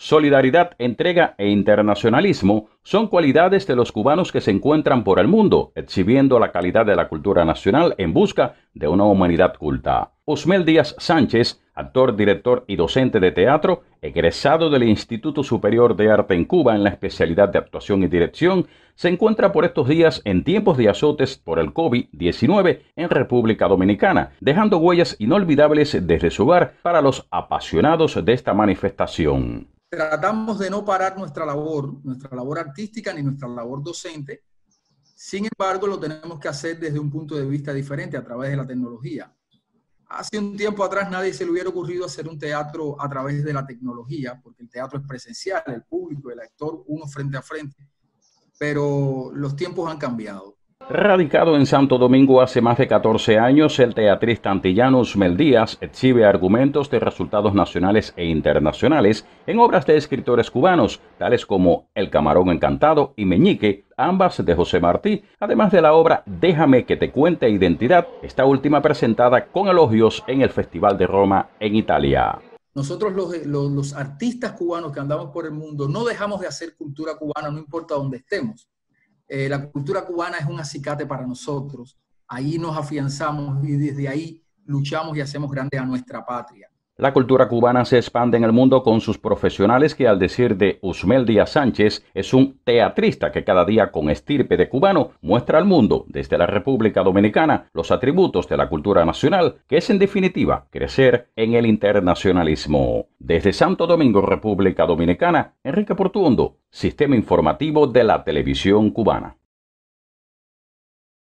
Solidaridad, entrega e internacionalismo son cualidades de los cubanos que se encuentran por el mundo, exhibiendo la calidad de la cultura nacional en busca de una humanidad culta. Osmel Díaz Sánchez, actor, director y docente de teatro, egresado del Instituto Superior de Arte en Cuba en la especialidad de actuación y dirección, se encuentra por estos días en tiempos de azotes por el COVID-19 en República Dominicana, dejando huellas inolvidables desde su hogar para los apasionados de esta manifestación tratamos de no parar nuestra labor, nuestra labor artística ni nuestra labor docente. Sin embargo, lo tenemos que hacer desde un punto de vista diferente a través de la tecnología. Hace un tiempo atrás nadie se le hubiera ocurrido hacer un teatro a través de la tecnología, porque el teatro es presencial, el público, el actor, uno frente a frente, pero los tiempos han cambiado. Radicado en Santo Domingo hace más de 14 años, el teatrista antillano Mel Díaz exhibe argumentos de resultados nacionales e internacionales en obras de escritores cubanos, tales como El Camarón Encantado y Meñique, ambas de José Martí, además de la obra Déjame que te cuente identidad, esta última presentada con elogios en el Festival de Roma en Italia. Nosotros los, eh, los artistas cubanos que andamos por el mundo no dejamos de hacer cultura cubana, no importa dónde estemos eh, la cultura cubana es un acicate para nosotros. Ahí nos afianzamos y desde ahí luchamos y hacemos grande a nuestra patria. La cultura cubana se expande en el mundo con sus profesionales que al decir de Usmel Díaz Sánchez es un teatrista que cada día con estirpe de cubano muestra al mundo desde la República Dominicana los atributos de la cultura nacional que es en definitiva crecer en el internacionalismo. Desde Santo Domingo, República Dominicana, Enrique Portuondo, Sistema Informativo de la Televisión Cubana.